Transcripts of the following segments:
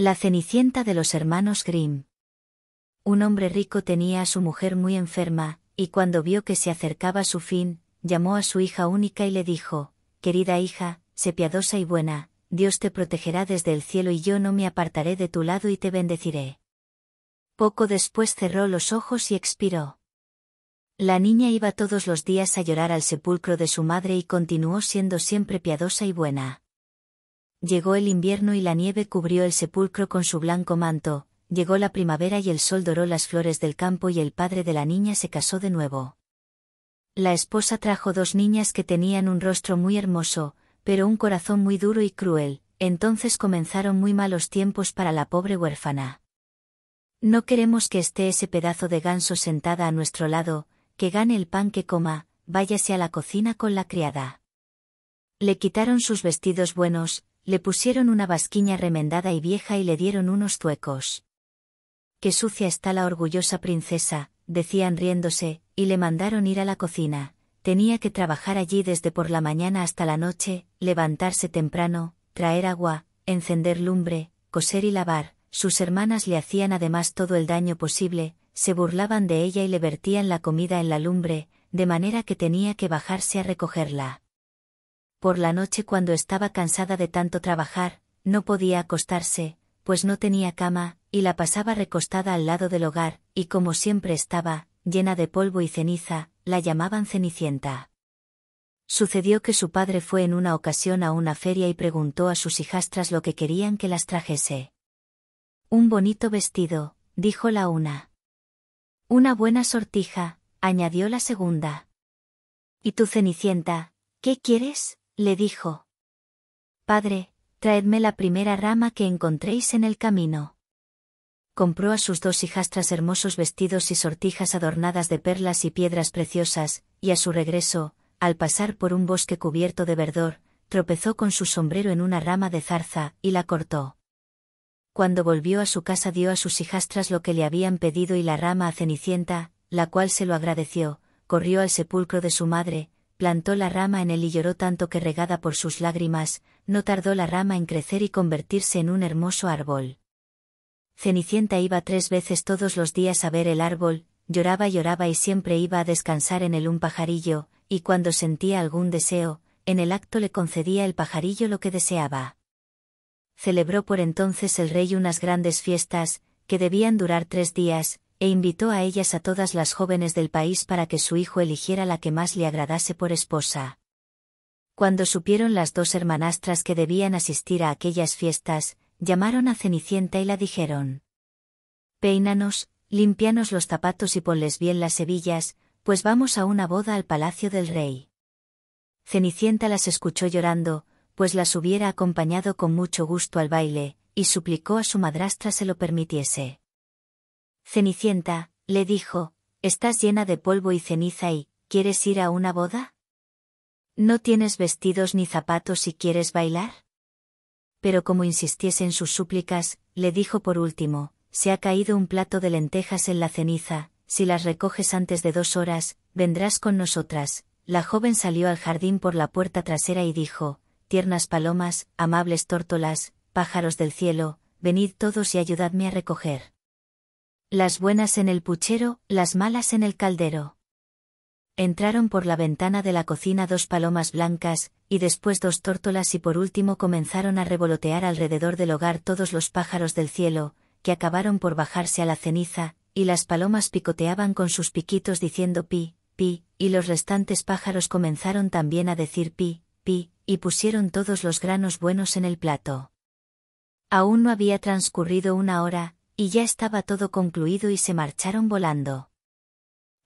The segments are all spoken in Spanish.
La Cenicienta de los hermanos Grimm. Un hombre rico tenía a su mujer muy enferma, y cuando vio que se acercaba su fin, llamó a su hija única y le dijo, Querida hija, sé piadosa y buena, Dios te protegerá desde el cielo y yo no me apartaré de tu lado y te bendeciré. Poco después cerró los ojos y expiró. La niña iba todos los días a llorar al sepulcro de su madre y continuó siendo siempre piadosa y buena. Llegó el invierno y la nieve cubrió el sepulcro con su blanco manto, llegó la primavera y el sol doró las flores del campo y el padre de la niña se casó de nuevo. La esposa trajo dos niñas que tenían un rostro muy hermoso, pero un corazón muy duro y cruel, entonces comenzaron muy malos tiempos para la pobre huérfana. No queremos que esté ese pedazo de ganso sentada a nuestro lado, que gane el pan que coma, váyase a la cocina con la criada. Le quitaron sus vestidos buenos, le pusieron una basquiña remendada y vieja y le dieron unos zuecos. Qué sucia está la orgullosa princesa, decían riéndose, y le mandaron ir a la cocina. Tenía que trabajar allí desde por la mañana hasta la noche, levantarse temprano, traer agua, encender lumbre, coser y lavar. Sus hermanas le hacían además todo el daño posible, se burlaban de ella y le vertían la comida en la lumbre, de manera que tenía que bajarse a recogerla por la noche cuando estaba cansada de tanto trabajar, no podía acostarse, pues no tenía cama, y la pasaba recostada al lado del hogar, y como siempre estaba, llena de polvo y ceniza, la llamaban Cenicienta. Sucedió que su padre fue en una ocasión a una feria y preguntó a sus hijastras lo que querían que las trajese. Un bonito vestido, dijo la una. Una buena sortija, añadió la segunda. ¿Y tu Cenicienta, qué quieres? le dijo. Padre, traedme la primera rama que encontréis en el camino. Compró a sus dos hijastras hermosos vestidos y sortijas adornadas de perlas y piedras preciosas, y a su regreso, al pasar por un bosque cubierto de verdor, tropezó con su sombrero en una rama de zarza, y la cortó. Cuando volvió a su casa dio a sus hijastras lo que le habían pedido y la rama a Cenicienta, la cual se lo agradeció, corrió al sepulcro de su madre, plantó la rama en él y lloró tanto que regada por sus lágrimas, no tardó la rama en crecer y convertirse en un hermoso árbol. Cenicienta iba tres veces todos los días a ver el árbol, lloraba, lloraba y siempre iba a descansar en él un pajarillo, y cuando sentía algún deseo, en el acto le concedía el pajarillo lo que deseaba. Celebró por entonces el rey unas grandes fiestas, que debían durar tres días, e invitó a ellas a todas las jóvenes del país para que su hijo eligiera la que más le agradase por esposa. Cuando supieron las dos hermanastras que debían asistir a aquellas fiestas, llamaron a Cenicienta y la dijeron. Peínanos, limpianos los zapatos y ponles bien las hebillas, pues vamos a una boda al palacio del rey. Cenicienta las escuchó llorando, pues las hubiera acompañado con mucho gusto al baile, y suplicó a su madrastra se lo permitiese. Cenicienta, le dijo, estás llena de polvo y ceniza y, ¿quieres ir a una boda? ¿No tienes vestidos ni zapatos y quieres bailar? Pero como insistiese en sus súplicas, le dijo por último, se ha caído un plato de lentejas en la ceniza, si las recoges antes de dos horas, vendrás con nosotras. La joven salió al jardín por la puerta trasera y dijo, Tiernas palomas, amables tórtolas, pájaros del cielo, venid todos y ayudadme a recoger. Las buenas en el puchero, las malas en el caldero. Entraron por la ventana de la cocina dos palomas blancas, y después dos tórtolas y por último comenzaron a revolotear alrededor del hogar todos los pájaros del cielo, que acabaron por bajarse a la ceniza, y las palomas picoteaban con sus piquitos diciendo pi, pi, y los restantes pájaros comenzaron también a decir pi, pi, y pusieron todos los granos buenos en el plato. Aún no había transcurrido una hora, y ya estaba todo concluido y se marcharon volando.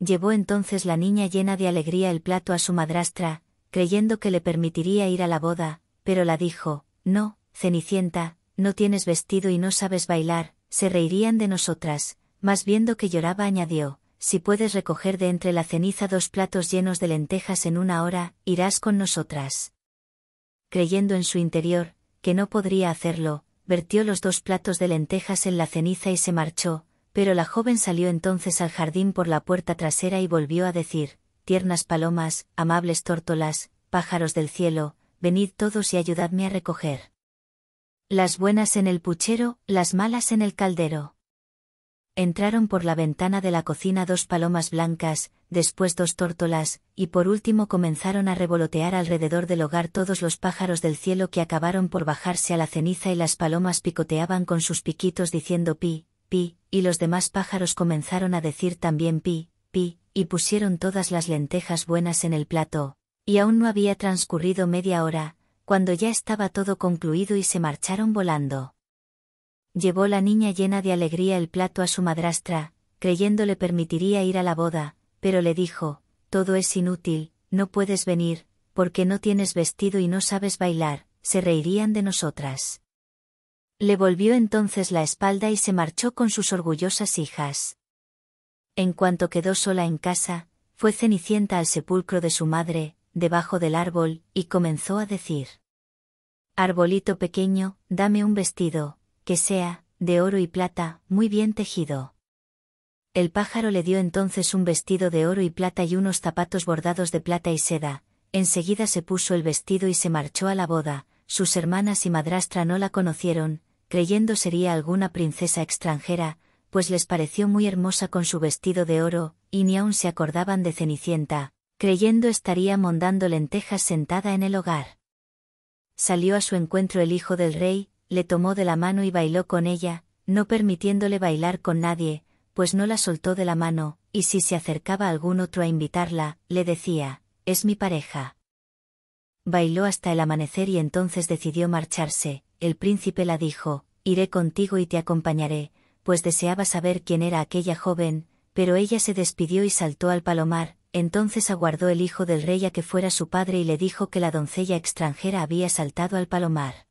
Llevó entonces la niña llena de alegría el plato a su madrastra, creyendo que le permitiría ir a la boda, pero la dijo, No, Cenicienta, no tienes vestido y no sabes bailar, se reirían de nosotras, mas viendo que lloraba añadió, Si puedes recoger de entre la ceniza dos platos llenos de lentejas en una hora, irás con nosotras. Creyendo en su interior, que no podría hacerlo, vertió los dos platos de lentejas en la ceniza y se marchó, pero la joven salió entonces al jardín por la puerta trasera y volvió a decir, tiernas palomas, amables tórtolas, pájaros del cielo, venid todos y ayudadme a recoger. Las buenas en el puchero, las malas en el caldero entraron por la ventana de la cocina dos palomas blancas, después dos tórtolas, y por último comenzaron a revolotear alrededor del hogar todos los pájaros del cielo que acabaron por bajarse a la ceniza y las palomas picoteaban con sus piquitos diciendo pi, pi, y los demás pájaros comenzaron a decir también pi, pi, y pusieron todas las lentejas buenas en el plato, y aún no había transcurrido media hora, cuando ya estaba todo concluido y se marcharon volando llevó la niña llena de alegría el plato a su madrastra, creyendo le permitiría ir a la boda, pero le dijo, todo es inútil, no puedes venir, porque no tienes vestido y no sabes bailar, se reirían de nosotras. Le volvió entonces la espalda y se marchó con sus orgullosas hijas. En cuanto quedó sola en casa, fue Cenicienta al sepulcro de su madre, debajo del árbol, y comenzó a decir. Arbolito pequeño, dame un vestido, que sea, de oro y plata, muy bien tejido. El pájaro le dio entonces un vestido de oro y plata y unos zapatos bordados de plata y seda, enseguida se puso el vestido y se marchó a la boda, sus hermanas y madrastra no la conocieron, creyendo sería alguna princesa extranjera, pues les pareció muy hermosa con su vestido de oro, y ni aun se acordaban de Cenicienta, creyendo estaría mondando lentejas sentada en el hogar. Salió a su encuentro el hijo del rey, le tomó de la mano y bailó con ella, no permitiéndole bailar con nadie, pues no la soltó de la mano, y si se acercaba algún otro a invitarla, le decía, es mi pareja. Bailó hasta el amanecer y entonces decidió marcharse, el príncipe la dijo, iré contigo y te acompañaré, pues deseaba saber quién era aquella joven, pero ella se despidió y saltó al palomar, entonces aguardó el hijo del rey a que fuera su padre y le dijo que la doncella extranjera había saltado al palomar.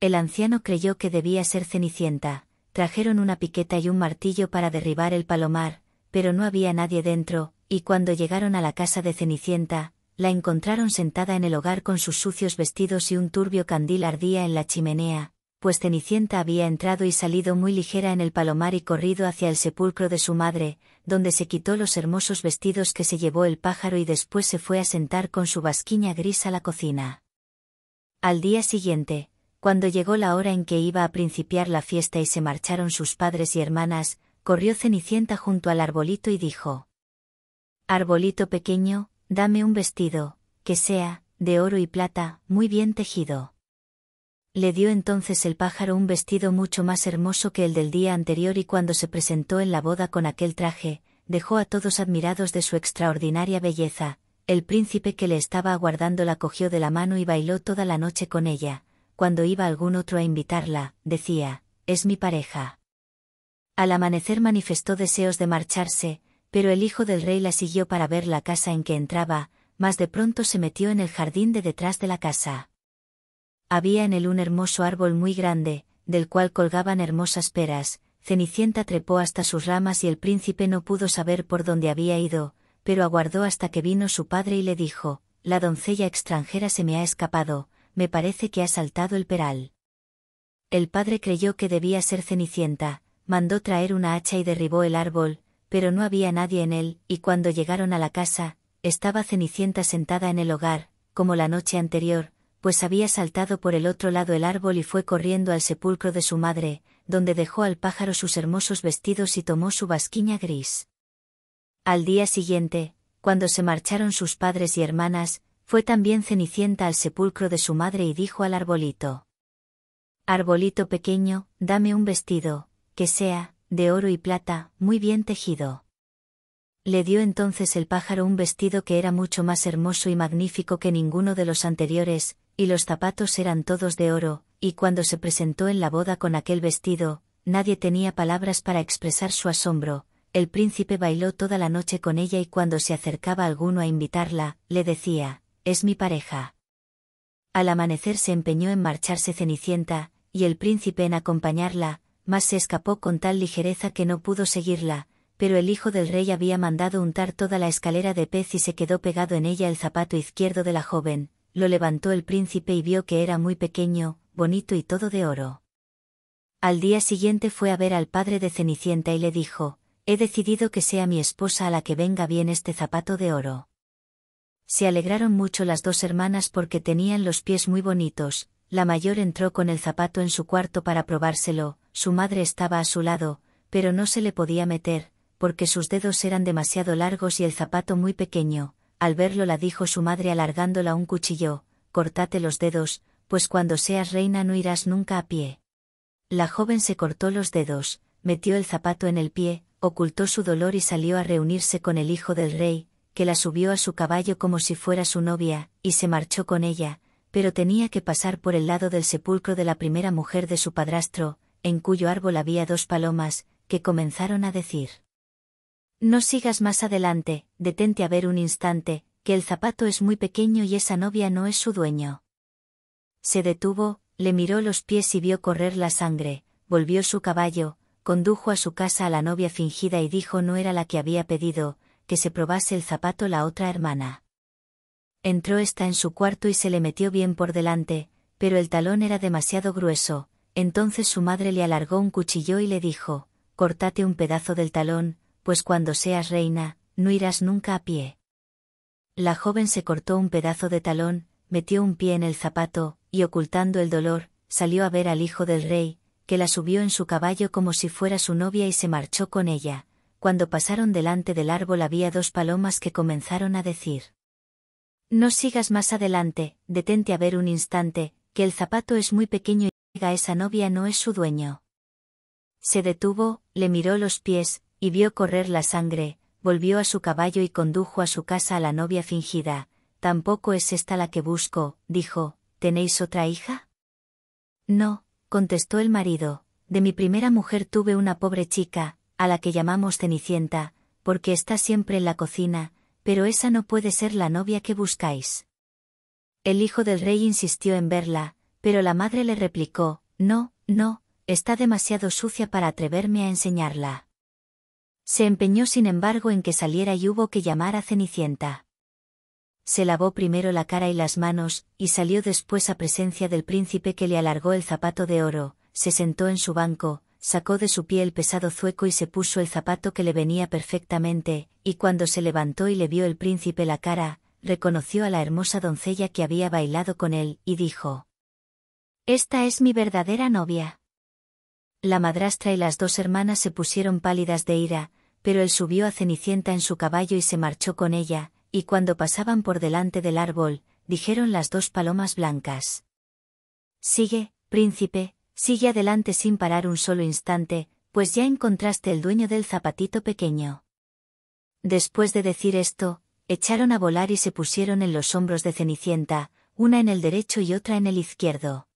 El anciano creyó que debía ser Cenicienta, trajeron una piqueta y un martillo para derribar el palomar, pero no había nadie dentro, y cuando llegaron a la casa de Cenicienta, la encontraron sentada en el hogar con sus sucios vestidos y un turbio candil ardía en la chimenea, pues Cenicienta había entrado y salido muy ligera en el palomar y corrido hacia el sepulcro de su madre, donde se quitó los hermosos vestidos que se llevó el pájaro y después se fue a sentar con su basquiña gris a la cocina. Al día siguiente, cuando llegó la hora en que iba a principiar la fiesta y se marcharon sus padres y hermanas, corrió Cenicienta junto al arbolito y dijo, Arbolito pequeño, dame un vestido, que sea, de oro y plata, muy bien tejido. Le dio entonces el pájaro un vestido mucho más hermoso que el del día anterior y cuando se presentó en la boda con aquel traje, dejó a todos admirados de su extraordinaria belleza, el príncipe que le estaba aguardando la cogió de la mano y bailó toda la noche con ella, cuando iba algún otro a invitarla, decía, es mi pareja. Al amanecer manifestó deseos de marcharse, pero el hijo del rey la siguió para ver la casa en que entraba, mas de pronto se metió en el jardín de detrás de la casa. Había en él un hermoso árbol muy grande, del cual colgaban hermosas peras, Cenicienta trepó hasta sus ramas y el príncipe no pudo saber por dónde había ido, pero aguardó hasta que vino su padre y le dijo, La doncella extranjera se me ha escapado, me parece que ha saltado el peral. El padre creyó que debía ser Cenicienta, mandó traer una hacha y derribó el árbol, pero no había nadie en él, y cuando llegaron a la casa, estaba Cenicienta sentada en el hogar, como la noche anterior, pues había saltado por el otro lado el árbol y fue corriendo al sepulcro de su madre, donde dejó al pájaro sus hermosos vestidos y tomó su basquiña gris. Al día siguiente, cuando se marcharon sus padres y hermanas, fue también Cenicienta al sepulcro de su madre y dijo al arbolito, Arbolito pequeño, dame un vestido, que sea, de oro y plata, muy bien tejido. Le dio entonces el pájaro un vestido que era mucho más hermoso y magnífico que ninguno de los anteriores, y los zapatos eran todos de oro, y cuando se presentó en la boda con aquel vestido, nadie tenía palabras para expresar su asombro, el príncipe bailó toda la noche con ella y cuando se acercaba alguno a invitarla, le decía, es mi pareja. Al amanecer se empeñó en marcharse Cenicienta, y el príncipe en acompañarla, mas se escapó con tal ligereza que no pudo seguirla, pero el hijo del rey había mandado untar toda la escalera de pez y se quedó pegado en ella el zapato izquierdo de la joven, lo levantó el príncipe y vio que era muy pequeño, bonito y todo de oro. Al día siguiente fue a ver al padre de Cenicienta y le dijo, He decidido que sea mi esposa a la que venga bien este zapato de oro. Se alegraron mucho las dos hermanas porque tenían los pies muy bonitos, la mayor entró con el zapato en su cuarto para probárselo, su madre estaba a su lado, pero no se le podía meter, porque sus dedos eran demasiado largos y el zapato muy pequeño, al verlo la dijo su madre alargándola un cuchillo, cortate los dedos, pues cuando seas reina no irás nunca a pie. La joven se cortó los dedos, metió el zapato en el pie, ocultó su dolor y salió a reunirse con el hijo del rey, que la subió a su caballo como si fuera su novia, y se marchó con ella, pero tenía que pasar por el lado del sepulcro de la primera mujer de su padrastro, en cuyo árbol había dos palomas, que comenzaron a decir. No sigas más adelante, detente a ver un instante, que el zapato es muy pequeño y esa novia no es su dueño. Se detuvo, le miró los pies y vio correr la sangre, volvió su caballo, condujo a su casa a la novia fingida y dijo no era la que había pedido, que se probase el zapato la otra hermana. Entró ésta en su cuarto y se le metió bien por delante, pero el talón era demasiado grueso, entonces su madre le alargó un cuchillo y le dijo, cortate un pedazo del talón, pues cuando seas reina, no irás nunca a pie. La joven se cortó un pedazo de talón, metió un pie en el zapato, y ocultando el dolor, salió a ver al hijo del rey, que la subió en su caballo como si fuera su novia y se marchó con ella, cuando pasaron delante del árbol había dos palomas que comenzaron a decir. No sigas más adelante, detente a ver un instante, que el zapato es muy pequeño y esa novia no es su dueño. Se detuvo, le miró los pies, y vio correr la sangre, volvió a su caballo y condujo a su casa a la novia fingida. Tampoco es esta la que busco, dijo, ¿tenéis otra hija? No, contestó el marido, de mi primera mujer tuve una pobre chica, a la que llamamos Cenicienta, porque está siempre en la cocina, pero esa no puede ser la novia que buscáis. El hijo del rey insistió en verla, pero la madre le replicó, No, no, está demasiado sucia para atreverme a enseñarla. Se empeñó sin embargo en que saliera y hubo que llamar a Cenicienta. Se lavó primero la cara y las manos, y salió después a presencia del príncipe que le alargó el zapato de oro, se sentó en su banco, sacó de su pie el pesado zueco y se puso el zapato que le venía perfectamente, y cuando se levantó y le vio el príncipe la cara, reconoció a la hermosa doncella que había bailado con él, y dijo Esta es mi verdadera novia. La madrastra y las dos hermanas se pusieron pálidas de ira, pero él subió a Cenicienta en su caballo y se marchó con ella, y cuando pasaban por delante del árbol, dijeron las dos palomas blancas. Sigue, príncipe, Sigue adelante sin parar un solo instante, pues ya encontraste el dueño del zapatito pequeño. Después de decir esto, echaron a volar y se pusieron en los hombros de Cenicienta, una en el derecho y otra en el izquierdo.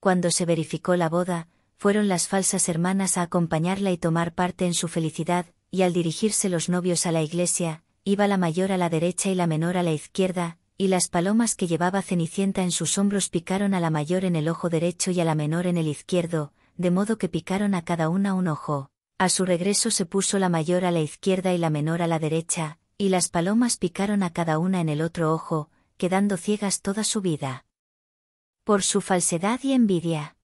Cuando se verificó la boda, fueron las falsas hermanas a acompañarla y tomar parte en su felicidad, y al dirigirse los novios a la iglesia, iba la mayor a la derecha y la menor a la izquierda, y las palomas que llevaba Cenicienta en sus hombros picaron a la mayor en el ojo derecho y a la menor en el izquierdo, de modo que picaron a cada una un ojo. A su regreso se puso la mayor a la izquierda y la menor a la derecha, y las palomas picaron a cada una en el otro ojo, quedando ciegas toda su vida. Por su falsedad y envidia.